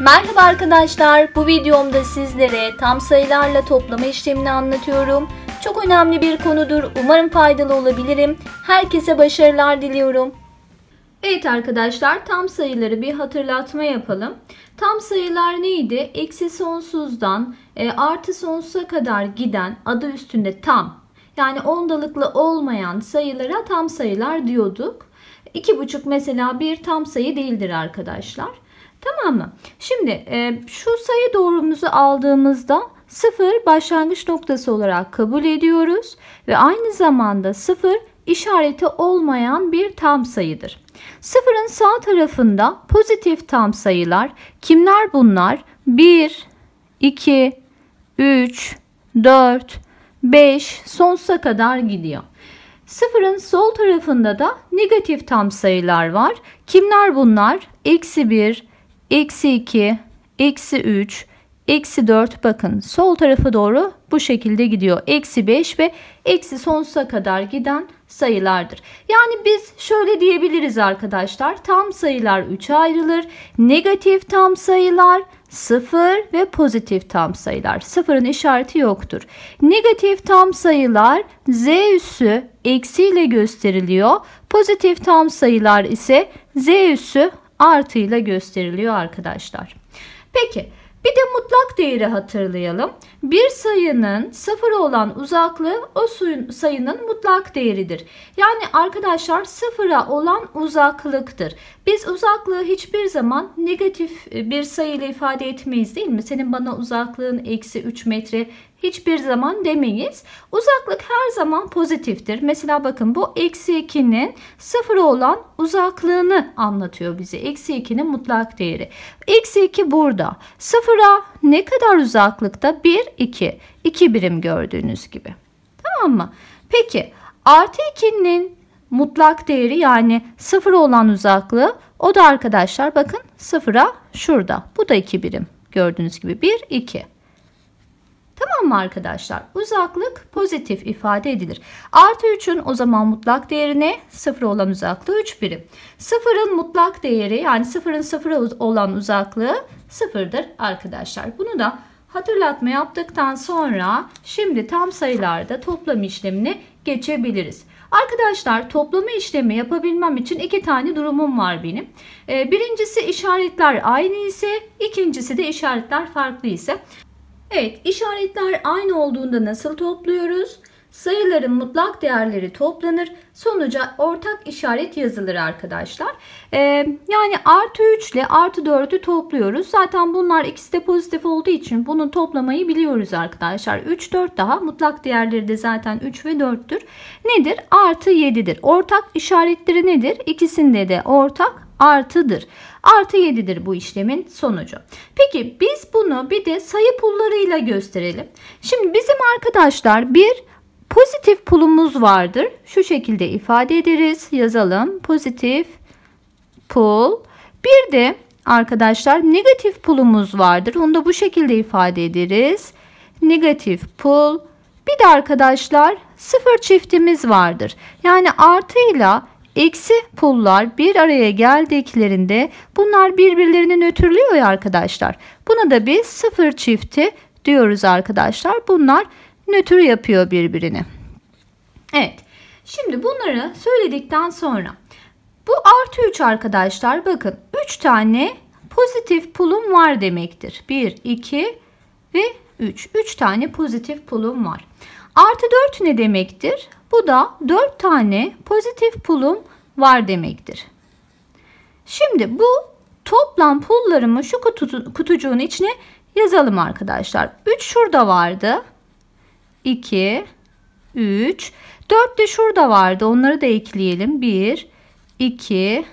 Merhaba arkadaşlar, bu videomda sizlere tam sayılarla toplama işlemini anlatıyorum. Çok önemli bir konudur, umarım faydalı olabilirim. Herkese başarılar diliyorum. Evet arkadaşlar, tam sayıları bir hatırlatma yapalım. Tam sayılar neydi? Eksi sonsuzdan e, artı sonsuza kadar giden adı üstünde tam. Yani ondalıklı olmayan sayılara tam sayılar diyorduk. 2,5 mesela bir tam sayı değildir arkadaşlar. Tamam mı? Şimdi e, şu sayı doğrumuzu aldığımızda 0 başlangıç noktası olarak kabul ediyoruz ve aynı zamanda 0 işareti olmayan bir tam sayıdır. Sıfırın sağ tarafında pozitif tam sayılar kimler bunlar? 1, 2, 3, 4, 5 sonsuza kadar gidiyor. Sıfırın sol tarafında da negatif tam sayılar var. Kimler bunlar? Eksi 1, eksi 2, eksi 3, eksi 4 bakın sol tarafa doğru bu şekilde gidiyor. Eksi 5 ve eksi sonsuza kadar giden sayılardır. Yani biz şöyle diyebiliriz arkadaşlar. Tam sayılar 3'e ayrılır. Negatif tam sayılar 0 ve pozitif tam sayılar. Sıfırın işareti yoktur. Negatif tam sayılar z üssü eksi ile gösteriliyor. Pozitif tam sayılar ise z üssü artıyla gösteriliyor arkadaşlar. Peki bir de mutlak değeri hatırlayalım. Bir sayının sıfır olan uzaklığı o sayının mutlak değeridir. Yani arkadaşlar sıfıra olan uzaklıktır. Biz uzaklığı hiçbir zaman negatif e, bir sayıyla ifade etmeyiz değil mi? Senin bana uzaklığın eksi 3 metre hiçbir zaman demeyiz. Uzaklık her zaman pozitiftir. Mesela bakın bu eksi 2'nin sıfır olan uzaklığını anlatıyor bize. Eksi 2'nin mutlak değeri. Eksi 2 burada. Sıfıra ne kadar uzaklıkta? 1, 2. 2 birim gördüğünüz gibi. Tamam mı? Peki artı 2'nin mutlak değeri yani sıfır olan uzaklığı o da arkadaşlar bakın sıfıra şurada. Bu da 2 birim. Gördüğünüz gibi 1, 2. Tamam mı arkadaşlar? Uzaklık pozitif ifade edilir. Artı 3'ün o zaman mutlak değerine 0 olan uzaklığı 3 birim. 0'ın mutlak değeri yani 0'ın 0 olan uzaklığı 0'dır arkadaşlar. Bunu da hatırlatma yaptıktan sonra şimdi tam sayılarda toplam işlemini geçebiliriz. Arkadaşlar toplama işlemi yapabilmem için iki tane durumum var benim. Ee, birincisi işaretler aynı ise ikincisi de işaretler farklı ise Evet işaretler aynı olduğunda nasıl topluyoruz? Sayıların mutlak değerleri toplanır. Sonuca ortak işaret yazılır arkadaşlar. Ee, yani artı 3 ile artı 4'ü topluyoruz. Zaten bunlar ikisi de pozitif olduğu için bunu toplamayı biliyoruz arkadaşlar. 3, 4 daha. Mutlak değerleri de zaten 3 ve 4'tür. Nedir? Artı 7'dir. Ortak işaretleri nedir? İkisinde de ortak artıdır. Artı 7'dir bu işlemin sonucu. Peki biz bunu bir de sayı pullarıyla gösterelim. Şimdi bizim arkadaşlar bir pozitif pulumuz vardır. Şu şekilde ifade ederiz. Yazalım. Pozitif pul. Bir de arkadaşlar negatif pulumuz vardır. Onu da bu şekilde ifade ederiz. Negatif pul. Bir de arkadaşlar sıfır çiftimiz vardır. Yani artıyla ile eksi pullar bir araya geldiklerinde bunlar birbirlerini nötrlüyor ya arkadaşlar. Buna da biz sıfır çifti diyoruz arkadaşlar. Bunlar nötr yapıyor birbirini. Evet. Şimdi bunları söyledikten sonra bu artı 3 arkadaşlar bakın 3 tane pozitif pulum var demektir. 1, 2 ve 3. 3 tane pozitif pulum var. Artı 4 ne demektir? Bu da 4 tane pozitif pulum var demektir. Şimdi bu toplam pullarımı şu kutu, kutucuğun içine yazalım arkadaşlar. 3 şurada vardı. 2, 3, 4 de şurada vardı. Onları da ekleyelim. 1, 2,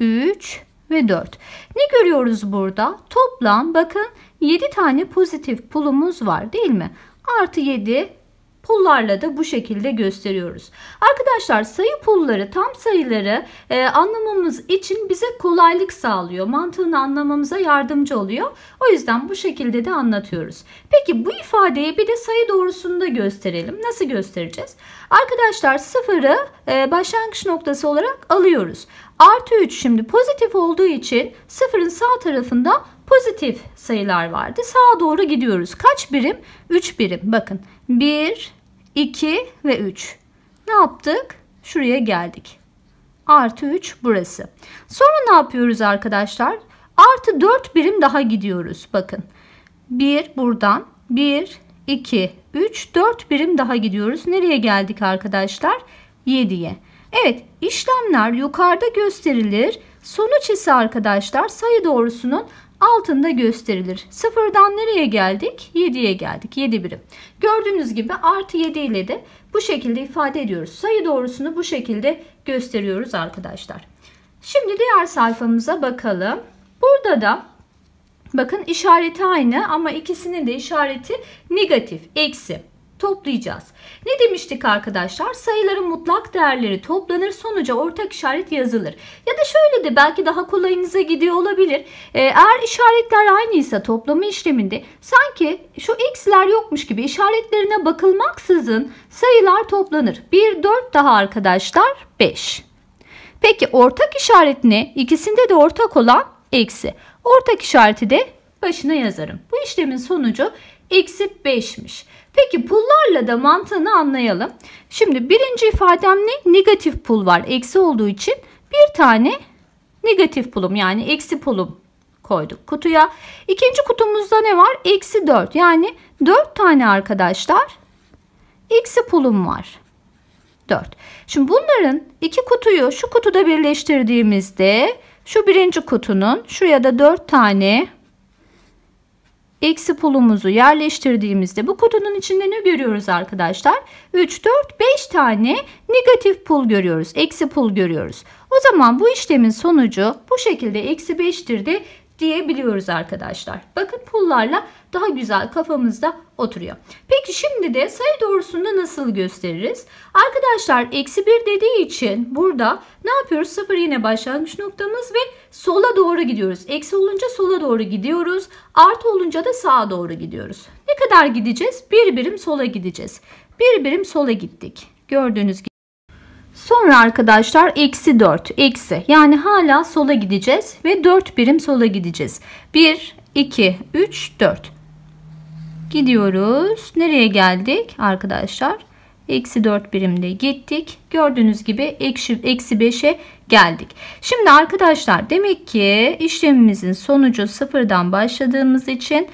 3 ve 4. Ne görüyoruz burada? Toplam bakın 7 tane pozitif pulumuz var değil mi? Artı 7 Pullarla da bu şekilde gösteriyoruz. Arkadaşlar sayı pulları tam sayıları e, anlamamız için bize kolaylık sağlıyor. Mantığını anlamamıza yardımcı oluyor. O yüzden bu şekilde de anlatıyoruz. Peki bu ifadeyi bir de sayı doğrusunda gösterelim. Nasıl göstereceğiz? Arkadaşlar sıfırı e, başlangıç noktası olarak alıyoruz. Artı 3 şimdi pozitif olduğu için sıfırın sağ tarafında pozitif sayılar vardı. Sağa doğru gidiyoruz. Kaç birim? 3 birim. Bakın 1, 2 ve 3. Ne yaptık? Şuraya geldik. Artı 3 burası. Sonra ne yapıyoruz arkadaşlar? Artı 4 birim daha gidiyoruz. Bakın. 1 buradan 1, 2, 3, 4 birim daha gidiyoruz. Nereye geldik arkadaşlar? 7'ye. Evet işlemler yukarıda gösterilir. Sonuç ise arkadaşlar sayı doğrusunun altında gösterilir. Sıfırdan nereye geldik? 7'ye geldik. 7 birim. Gördüğünüz gibi artı 7 ile de bu şekilde ifade ediyoruz. Sayı doğrusunu bu şekilde gösteriyoruz arkadaşlar. Şimdi diğer sayfamıza bakalım. Burada da bakın işareti aynı ama ikisinin de işareti negatif, eksi toplayacağız. Ne demiştik arkadaşlar? Sayıların mutlak değerleri toplanır sonuca ortak işaret yazılır. Ya da şöyle de belki daha kolayınıza gidiyor olabilir. Ee, eğer işaretler aynıysa toplama işleminde sanki şu x'ler yokmuş gibi işaretlerine bakılmaksızın sayılar toplanır. 1, 4 daha arkadaşlar 5. Peki ortak işaret ne? İkisinde de ortak olan eksi. Ortak işareti de başına yazarım. Bu işlemin sonucu eksi 5'miş. Peki pullarla da mantığını anlayalım. Şimdi birinci ifadem ne? Negatif pul var. Eksi olduğu için bir tane negatif pulum yani eksi pulum koyduk kutuya. İkinci kutumuzda ne var? Eksi 4. Yani 4 tane arkadaşlar eksi pulum var. 4. Şimdi bunların iki kutuyu şu kutuda birleştirdiğimizde şu birinci kutunun şuraya da 4 tane eksi pulumuzu yerleştirdiğimizde bu kutunun içinde ne görüyoruz arkadaşlar? 3, 4, 5 tane negatif pul görüyoruz. Eksi pul görüyoruz. O zaman bu işlemin sonucu bu şekilde eksi 5'tir de diyebiliyoruz arkadaşlar. Bakın pullarla daha güzel kafamızda oturuyor. Peki şimdi de sayı doğrusunda nasıl gösteririz? Arkadaşlar eksi 1 dediği için burada ne yapıyoruz? 0 yine başlangıç noktamız ve sola doğru gidiyoruz. Eksi olunca sola doğru gidiyoruz. Artı olunca da sağa doğru gidiyoruz. Ne kadar gideceğiz? Bir birim sola gideceğiz. Bir birim sola gittik. Gördüğünüz gibi. Sonra arkadaşlar eksi 4 eksi yani hala sola gideceğiz ve 4 birim sola gideceğiz. 1, 2, 3, 4. Gidiyoruz. Nereye geldik arkadaşlar? Eksi 4 birimde gittik. Gördüğünüz gibi eksi, eksi 5'e geldik. Şimdi arkadaşlar demek ki işlemimizin sonucu sıfırdan başladığımız için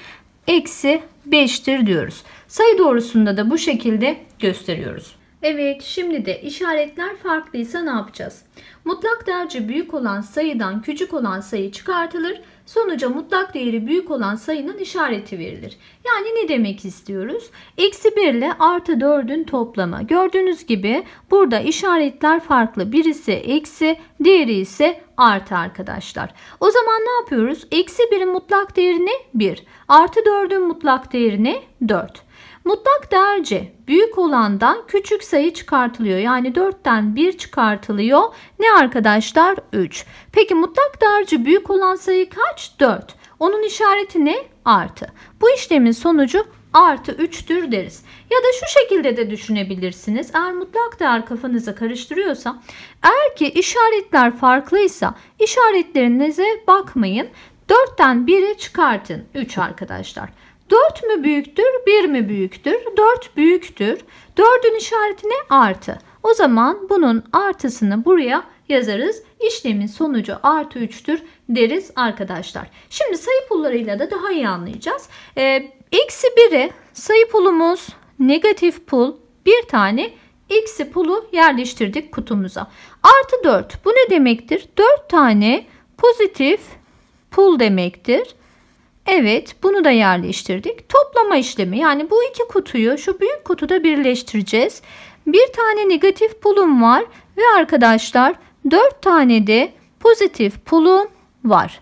eksi 5'tir diyoruz. Sayı doğrusunda da bu şekilde gösteriyoruz. Evet şimdi de işaretler farklıysa ne yapacağız? Mutlak değerci büyük olan sayıdan küçük olan sayı çıkartılır. Sonuca mutlak değeri büyük olan sayının işareti verilir. Yani ne demek istiyoruz? Eksi 1 ile artı 4'ün toplamı. Gördüğünüz gibi burada işaretler farklı. Birisi eksi, diğeri ise artı arkadaşlar. O zaman ne yapıyoruz? Eksi 1'in mutlak değerini 1. Artı 4'ün mutlak değerini 4. Mutlak derece büyük olandan küçük sayı çıkartılıyor. Yani 4'ten 1 çıkartılıyor. Ne arkadaşlar? 3. Peki mutlak derece büyük olan sayı kaç? 4. Onun işareti ne? Artı. Bu işlemin sonucu artı 3'tür deriz. Ya da şu şekilde de düşünebilirsiniz. Eğer mutlak değer kafanıza karıştırıyorsa, eğer ki işaretler farklıysa işaretlerinize bakmayın. 4'ten 1'i çıkartın. 3 arkadaşlar. 4 mü büyüktür, 1 mi büyüktür? 4 büyüktür. 4'ün işareti ne? Artı. O zaman bunun artısını buraya yazarız. İşlemin sonucu artı 3'tür deriz arkadaşlar. Şimdi sayı pullarıyla da daha iyi anlayacağız. Ee, eksi 1'e sayı pulumuz negatif pul bir tane eksi pulu yerleştirdik kutumuza. Artı 4 bu ne demektir? 4 tane pozitif pul demektir. Evet bunu da yerleştirdik. Toplama işlemi yani bu iki kutuyu şu büyük kutuda birleştireceğiz. Bir tane negatif pulum var ve arkadaşlar dört tane de pozitif pulum var.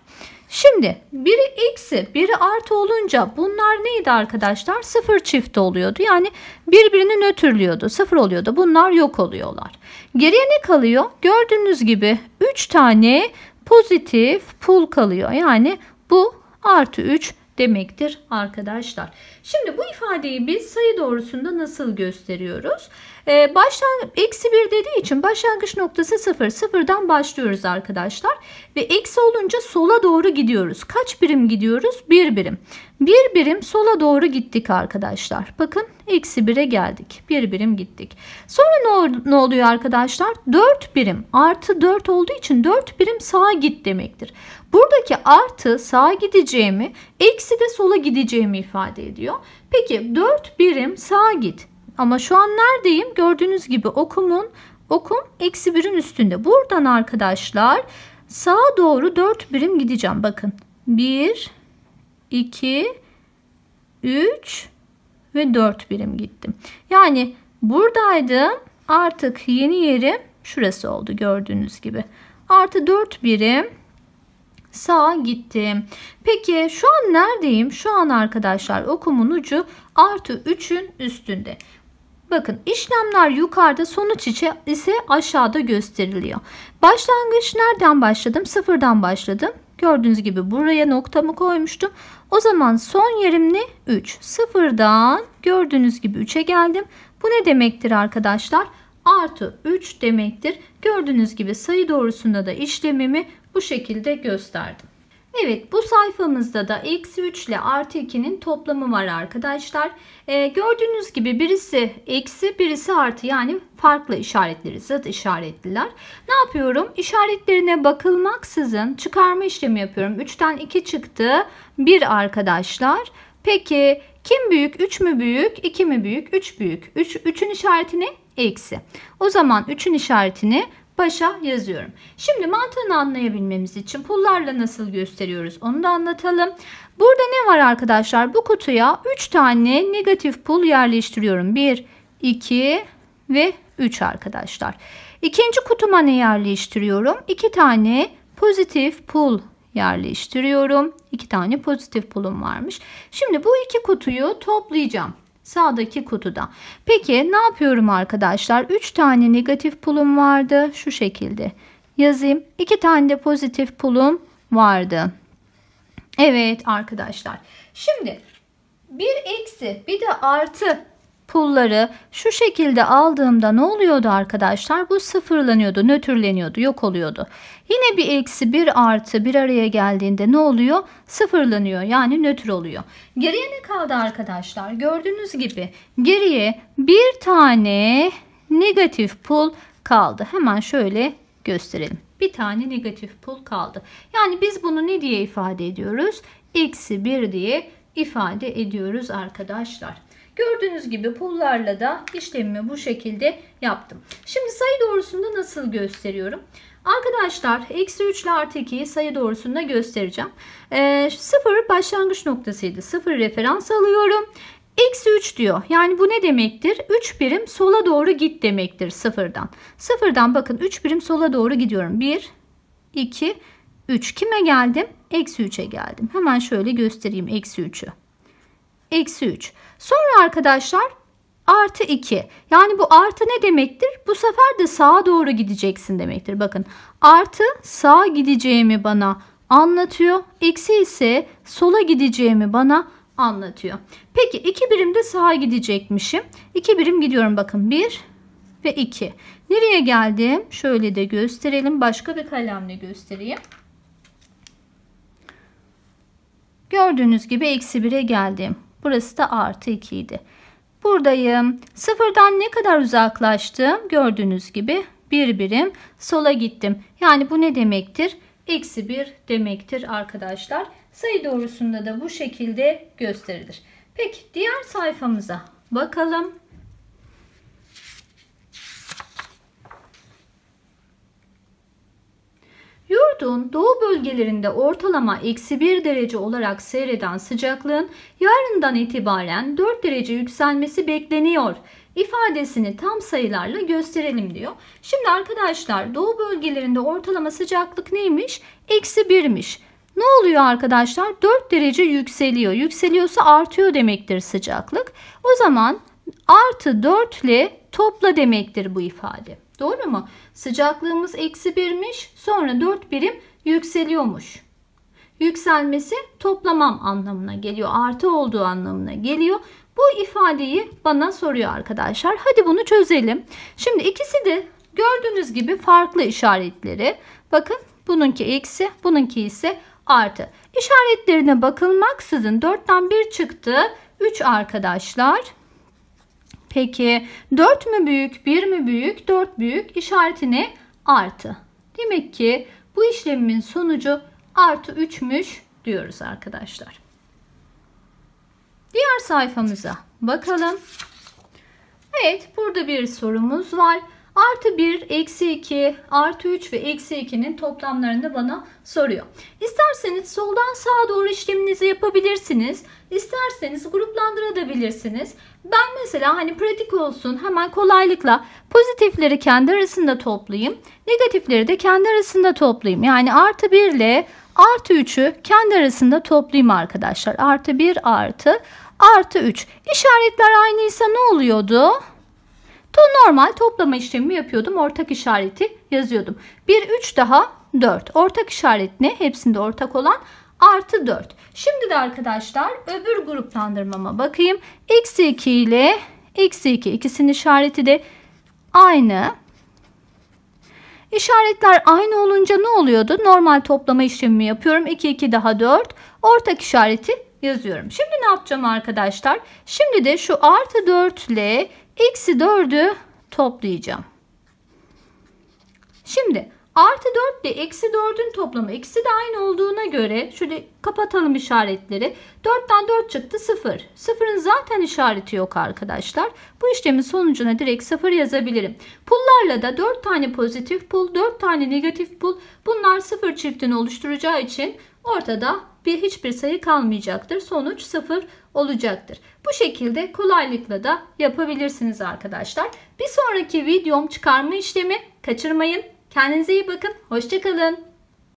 Şimdi biri eksi biri artı olunca bunlar neydi arkadaşlar? Sıfır çift oluyordu. Yani birbirini nötrlüyordu. Sıfır oluyordu. Bunlar yok oluyorlar. Geriye ne kalıyor? Gördüğünüz gibi 3 tane pozitif pul kalıyor. Yani bu artı 3 demektir arkadaşlar. Şimdi bu ifadeyi biz sayı doğrusunda nasıl gösteriyoruz? E, ee, baştan eksi 1 dediği için başlangıç noktası 0. 0'dan başlıyoruz arkadaşlar. Ve eksi olunca sola doğru gidiyoruz. Kaç birim gidiyoruz? 1 bir birim. 1 bir birim sola doğru gittik arkadaşlar. Bakın eksi 1'e geldik. 1 bir birim gittik. Sonra ne, ne oluyor arkadaşlar? 4 birim artı 4 olduğu için 4 birim sağa git demektir. Buradaki artı sağa gideceğimi, eksi de sola gideceğimi ifade ediyor. Peki 4 birim sağa git. Ama şu an neredeyim? Gördüğünüz gibi okumun okum eksi birin üstünde. Buradan arkadaşlar sağa doğru 4 birim gideceğim. Bakın 1, 2, 3 ve 4 birim gittim. Yani buradaydım artık yeni yerim şurası oldu gördüğünüz gibi. Artı 4 birim sağa gittim. Peki şu an neredeyim? Şu an arkadaşlar okumun ucu artı 3'ün üstünde. Bakın işlemler yukarıda sonuç ise aşağıda gösteriliyor. Başlangıç nereden başladım? Sıfırdan başladım. Gördüğünüz gibi buraya noktamı koymuştum. O zaman son yerim ne? 3. Sıfırdan gördüğünüz gibi 3'e geldim. Bu ne demektir arkadaşlar? Artı 3 demektir. Gördüğünüz gibi sayı doğrusunda da işlemimi bu şekilde gösterdim. Evet bu sayfamızda da eksi 3 ile artı 2'nin toplamı var arkadaşlar. Ee, gördüğünüz gibi birisi eksi birisi artı yani farklı işaretleri zıt işaretliler. Ne yapıyorum? İşaretlerine bakılmaksızın çıkarma işlemi yapıyorum. 3'ten 2 çıktı 1 arkadaşlar. Peki kim büyük? 3 mü büyük? 2 mi büyük? 3 büyük. 3, 3'ün işaretini eksi. O zaman 3'ün işaretini başa yazıyorum. Şimdi mantığını anlayabilmemiz için pullarla nasıl gösteriyoruz onu da anlatalım. Burada ne var arkadaşlar? Bu kutuya 3 tane negatif pul yerleştiriyorum. 1, 2 ve 3 arkadaşlar. İkinci kutuma ne yerleştiriyorum? 2 tane pozitif pul yerleştiriyorum. 2 tane pozitif pulum varmış. Şimdi bu iki kutuyu toplayacağım sağdaki kutuda. Peki ne yapıyorum arkadaşlar? 3 tane negatif pulum vardı. Şu şekilde yazayım. 2 tane de pozitif pulum vardı. Evet arkadaşlar. Şimdi bir eksi bir de artı pulları şu şekilde aldığımda ne oluyordu arkadaşlar? Bu sıfırlanıyordu, nötrleniyordu, yok oluyordu. Yine bir eksi bir artı bir araya geldiğinde ne oluyor? Sıfırlanıyor yani nötr oluyor. Geriye ne kaldı arkadaşlar? Gördüğünüz gibi geriye bir tane negatif pul kaldı. Hemen şöyle gösterelim. Bir tane negatif pul kaldı. Yani biz bunu ne diye ifade ediyoruz? Eksi bir diye ifade ediyoruz arkadaşlar. Gördüğünüz gibi pullarla da işlemimi bu şekilde yaptım. Şimdi sayı doğrusunda nasıl gösteriyorum? Arkadaşlar eksi 3 ile artı 2'yi sayı doğrusunda göstereceğim. E, ee, 0 başlangıç noktasıydı. 0 referans alıyorum. Eksi 3 diyor. Yani bu ne demektir? 3 birim sola doğru git demektir sıfırdan. Sıfırdan bakın 3 birim sola doğru gidiyorum. 1, 2, 3. Kime geldim? Eksi 3'e geldim. Hemen şöyle göstereyim eksi 3'ü eksi 3. Sonra arkadaşlar artı 2. Yani bu artı ne demektir? Bu sefer de sağa doğru gideceksin demektir. Bakın artı sağa gideceğimi bana anlatıyor. Eksi ise sola gideceğimi bana anlatıyor. Peki 2 birim de sağa gidecekmişim. 2 birim gidiyorum bakın 1 ve 2. Nereye geldim? Şöyle de gösterelim. Başka bir kalemle göstereyim. Gördüğünüz gibi eksi 1'e geldim. Burası da artı 2 idi. Buradayım. Sıfırdan ne kadar uzaklaştım? Gördüğünüz gibi bir birim sola gittim. Yani bu ne demektir? Eksi 1 demektir arkadaşlar. Sayı doğrusunda da bu şekilde gösterilir. Peki diğer sayfamıza bakalım. Yurdun doğu bölgelerinde ortalama eksi 1 derece olarak seyreden sıcaklığın yarından itibaren 4 derece yükselmesi bekleniyor ifadesini tam sayılarla gösterelim diyor. Şimdi arkadaşlar doğu bölgelerinde ortalama sıcaklık neymiş? Eksi 1'miş. Ne oluyor arkadaşlar? 4 derece yükseliyor. Yükseliyorsa artıyor demektir sıcaklık. O zaman artı 4 ile topla demektir bu ifade. Doğru mu? Sıcaklığımız eksi birmiş sonra 4 birim yükseliyormuş. Yükselmesi toplamam anlamına geliyor. Artı olduğu anlamına geliyor. Bu ifadeyi bana soruyor arkadaşlar. Hadi bunu çözelim. Şimdi ikisi de gördüğünüz gibi farklı işaretleri. Bakın bununki eksi bununki ise artı. İşaretlerine bakılmaksızın 4'ten 1 çıktı. 3 arkadaşlar. Peki 4 mü büyük 1 mi büyük 4 büyük işaretini artı. Demek ki bu işlemimin sonucu artı 3'müş diyoruz arkadaşlar. Diğer sayfamıza bakalım. Evet burada bir sorumuz var. Artı 1, eksi 2, artı 3 ve eksi 2'nin toplamlarını bana soruyor. İsterseniz soldan sağa doğru işleminizi yapabilirsiniz. İsterseniz gruplandırabilirsiniz. Ben mesela hani pratik olsun hemen kolaylıkla pozitifleri kendi arasında toplayayım. Negatifleri de kendi arasında toplayayım. Yani artı 1 ile artı 3'ü kendi arasında toplayayım arkadaşlar. Artı 1 artı artı 3. İşaretler aynıysa ne oluyordu? To normal toplama işlemi yapıyordum. Ortak işareti yazıyordum. 1 3 daha 4. Ortak işaret ne? Hepsinde ortak olan artı 4. Şimdi de arkadaşlar öbür gruplandırmama bakayım. Eksi 2 ile eksi 2 ikisinin işareti de aynı. İşaretler aynı olunca ne oluyordu? Normal toplama işlemi yapıyorum. 2 2 daha 4. Ortak işareti yazıyorum. Şimdi ne yapacağım arkadaşlar? Şimdi de şu artı 4 ile Eksi 4'ü toplayacağım. Şimdi artı 4 ile eksi 4'ün toplamı eksi de aynı olduğuna göre şöyle kapatalım işaretleri. 4'ten 4 çıktı 0. 0'ın zaten işareti yok arkadaşlar. Bu işlemin sonucuna direkt 0 yazabilirim. Pullarla da 4 tane pozitif pul 4 tane negatif pul bunlar 0 çiftini oluşturacağı için ortada bir hiçbir sayı kalmayacaktır. Sonuç 0 olacaktır. Bu şekilde kolaylıkla da yapabilirsiniz arkadaşlar. Bir sonraki videom çıkarma işlemi kaçırmayın. Kendinize iyi bakın. Hoşçakalın.